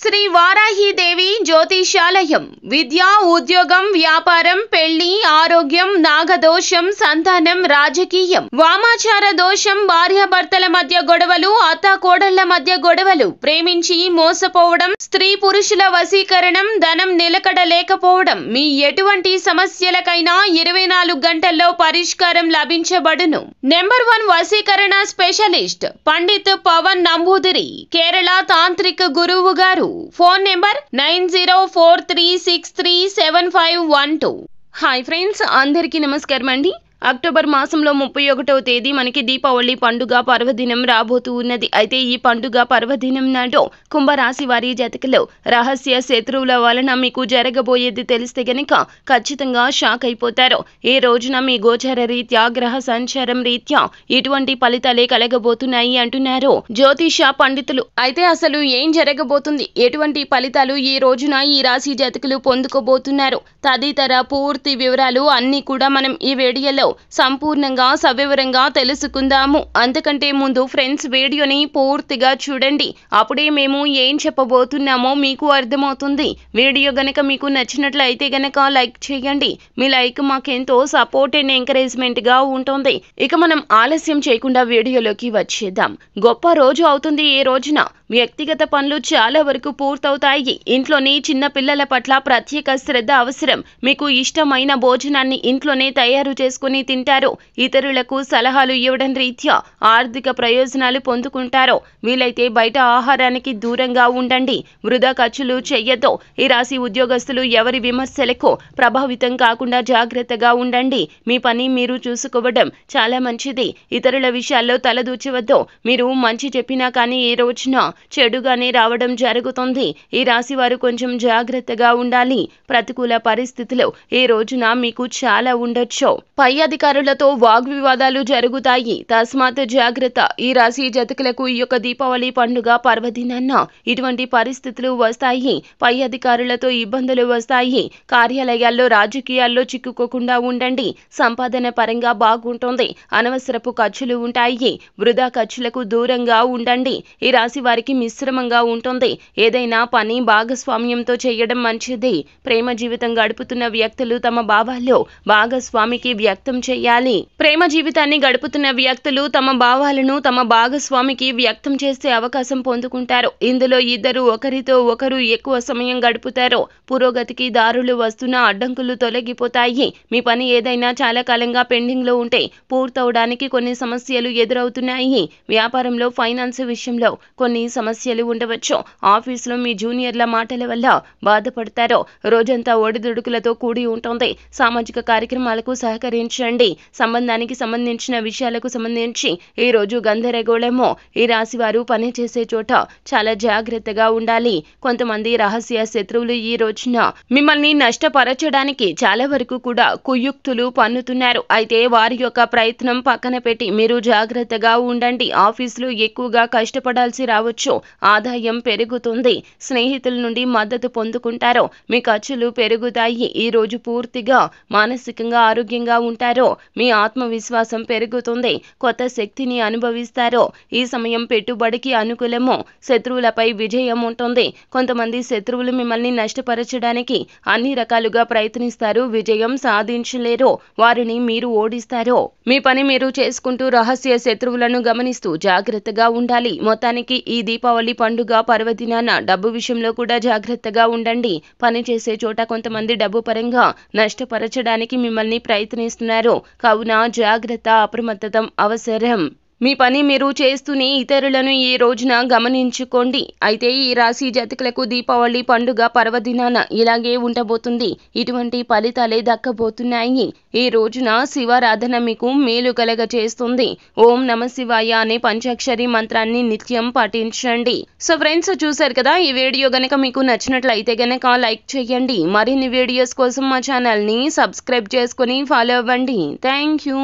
శ్రీ వారాహీదేవి జ్యోతిషాలయం విద్య ఉద్యోగం వ్యాపారం పెళ్లి ఆరోగ్యం నాగదోషం సంతానం రాజకీయం వామాచార దోషం భార్యాభర్తల మధ్య గొడవలు అత్తాకోడళ్ల మధ్య గొడవలు ప్రేమించి మోసపోవడం స్త్రీ పురుషుల వశీకరణం ధనం నిలకడ లేకపోవడం మీ ఎటువంటి సమస్యలకైనా ఇరవై నాలుగు గంటల్లో పరిష్కారం లభించబడును నెంబర్ వన్ వశీకరణ స్పెషలిస్ట్ పండిత్ పవన్ నంబూదిరి కేరళ తాంత్రిక గురువు ఉన్నారు phone number nine zero four three six three seven five one two hi friends అందరికీ నమస్కారం అండి అక్టోబర్ మాసంలో ముప్పై ఒకటవ తేదీ మనకి దీపావళి పండుగ పర్వదినం రాబోతూ ఉన్నది అయితే ఈ పండుగ పర్వదినం నాడు కుంభరాశి వారి జతకలో రహస్య శత్రువుల వలన మీకు జరగబోయేది తెలిస్తే గనుక ఖచ్చితంగా షాక్ అయిపోతారు ఈ రోజున మీ గోచర రీత్యా గ్రహ సంచారం రీత్యా ఇటువంటి ఫలితాలే కలగబోతున్నాయి అంటున్నారు జ్యోతిష పండితులు అయితే అసలు ఏం జరగబోతుంది ఎటువంటి ఫలితాలు ఈ రోజున ఈ రాశి జతకులు పొందుకోబోతున్నారు తదితర పూర్తి వివరాలు అన్ని కూడా మనం ఈ వేడియల్లో ఏమిటో సంపూర్ణంగా సవివరంగా తెలుసుకుందాము అంతకంటే ముందు ఫ్రెండ్స్ వీడియోని పూర్తిగా చూడండి అప్పుడే మేము ఏం చెప్పబోతున్నామో మీకు అర్థమవుతుంది వీడియో గనక మీకు నచ్చినట్లయితే గనక లైక్ చేయండి మీ లైక్ మాకెంతో సపోర్ట్ అండ్ ఎంకరేజ్మెంట్గా ఉంటుంది ఇక మనం ఆలస్యం చేయకుండా వీడియోలోకి వచ్చేద్దాం గొప్ప రోజు అవుతుంది ఏ రోజున వ్యక్తిగత పనులు చాలా వరకు పూర్తవుతాయి ఇంట్లోని చిన్న పిల్లల పట్ల ప్రత్యేక శ్రద్ధ అవసరం మీకు ఇష్టమైన భోజనాన్ని ఇంట్లోనే తయారు చేసుకుని తింటారు ఇతరులకు సలహాలు ఇవ్వడం రీత్యా ఆర్థిక ప్రయోజనాలు పొందుకుంటారు వీలైతే బయట ఆహారానికి దూరంగా ఉండండి వృధా ఖర్చులు చేయొద్దు ఈ రాశి ఉద్యోగస్తులు ఎవరి విమర్శలకు ప్రభావితం కాకుండా జాగ్రత్తగా ఉండండి మీ పని మీరు చూసుకోవడం చాలా మంచిది ఇతరుల విషయాల్లో తలదూచవద్దు మీరు మంచి చెప్పినా కానీ ఏ రోజున చెడుగానే రావడం జరుగుతుంది ఈ రాశి వారు కొంచెం జాగ్రత్తగా ఉండాలి ప్రతికూల పరిస్థితులు ఈ రోజున మీకు చాలా ఉండొచ్చు పై అధికారులతో వాగ్వివాదాలు జరుగుతాయి తస్మాత్ జాగ్రత్త ఈ రాశి జతకులకు ఈ యొక్క దీపావళి పండుగ పర్వదినాన్న ఇటువంటి పరిస్థితులు వస్తాయి పై అధికారులతో ఇబ్బందులు వస్తాయి కార్యాలయాల్లో రాజకీయాల్లో చిక్కుకోకుండా ఉండండి సంపాదన పరంగా బాగుంటుంది అనవసరపు ఖర్చులు ఉంటాయి వృధా ఖర్చులకు దూరంగా ఉండండి ఈ రాశి వారికి వారికి మిశ్రమంగా ఉంటుంది ఏదైనా పని భాగస్వామ్యంతో చేయడం మంచిది ప్రేమ జీవితం గడుపుతున్న వ్యక్తులు తమ భావాల్లో భాగస్వామికి వ్యక్తం చేయాలి ప్రేమ జీవితాన్ని గడుపుతున్న వ్యక్తులు తమ భావాలను తమ భాగస్వామికి వ్యక్తం చేసే అవకాశం పొందుకుంటారు ఇందులో ఇద్దరు ఒకరితో ఒకరు ఎక్కువ సమయం గడుపుతారు పురోగతికి దారులు వస్తున్న అడ్డంకులు తొలగిపోతాయి మీ పని ఏదైనా చాలా కాలంగా పెండింగ్ లో ఉంటే పూర్తవడానికి కొన్ని సమస్యలు ఎదురవుతున్నాయి వ్యాపారంలో ఫైనాన్స్ విషయంలో కొన్ని సమస్యలు ఉండవచ్చు ఆఫీసులో మీ జూనియర్ల మాటల వల్ల బాధపడతారో రోజంతా ఒడిదుడుకులతో కూడి ఉంటుంది సామాజిక కార్యక్రమాలకు సహకరించండి సంబంధానికి సంబంధించిన విషయాలకు సంబంధించి ఈ రోజు గంధరగోళము ఈ రాశివారు పని చేసే చోట చాలా జాగ్రత్తగా ఉండాలి కొంతమంది రహస్య శత్రువులు ఈ రోజున మిమ్మల్ని నష్టపరచడానికి చాలా వరకు కూడా కుయుక్తులు పన్నుతున్నారు అయితే వారి యొక్క ప్రయత్నం పక్కన పెట్టి మీరు జాగ్రత్తగా ఉండండి ఆఫీసులో ఎక్కువగా కష్టపడాల్సి రావచ్చు చేయవచ్చు ఆదాయం పెరుగుతుంది స్నేహితుల నుండి మద్దతు పొందుకుంటారు మీ ఖర్చులు పెరుగుతాయి ఈ రోజు పూర్తిగా మానసికంగా ఆరోగ్యంగా ఉంటారు మీ ఆత్మవిశ్వాసం పెరుగుతుంది కొత్త శక్తిని అనుభవిస్తారు ఈ సమయం పెట్టుబడికి అనుకూలము శత్రువులపై విజయం ఉంటుంది కొంతమంది శత్రువులు మిమ్మల్ని నష్టపరచడానికి అన్ని రకాలుగా ప్రయత్నిస్తారు విజయం సాధించలేరు వారిని మీరు ఓడిస్తారు మీ పని మీరు చేసుకుంటూ రహస్య శత్రువులను గమనిస్తూ జాగ్రత్తగా ఉండాలి మొత్తానికి ఈ దీపావళి పండుగ పర్వదినాన డబ్బు విషయంలో కూడా జాగ్రత్తగా ఉండండి పనిచేసే చోట కొంతమంది డబ్బు పరంగా నష్టపరచడానికి మిమ్మల్ని ప్రయత్నిస్తున్నారు కావున జాగ్రత్త అప్రమత్తతం అవసరం మీ పని మీరు చేస్తూనే ఇతరులను ఈ రోజున గమనించుకోండి అయితే ఈ రాశి జాతకులకు దీపావళి పండుగ పర్వదినాన ఇలాగే ఉండబోతుంది ఇటువంటి ఫలితాలే దక్కబోతున్నాయి ఈ రోజున శివారాధన మీకు మేలు కలగ చేస్తుంది ఓం నమ శివాయ అనే పంచాక్షరి మంత్రాన్ని నిత్యం పాటించండి సో ఫ్రెండ్స్ చూశారు కదా ఈ వీడియో గనక మీకు నచ్చినట్లయితే గనక లైక్ చేయండి మరిన్ని వీడియోస్ కోసం మా ఛానల్ని సబ్స్క్రైబ్ చేసుకుని ఫాలో అవ్వండి థ్యాంక్ యూ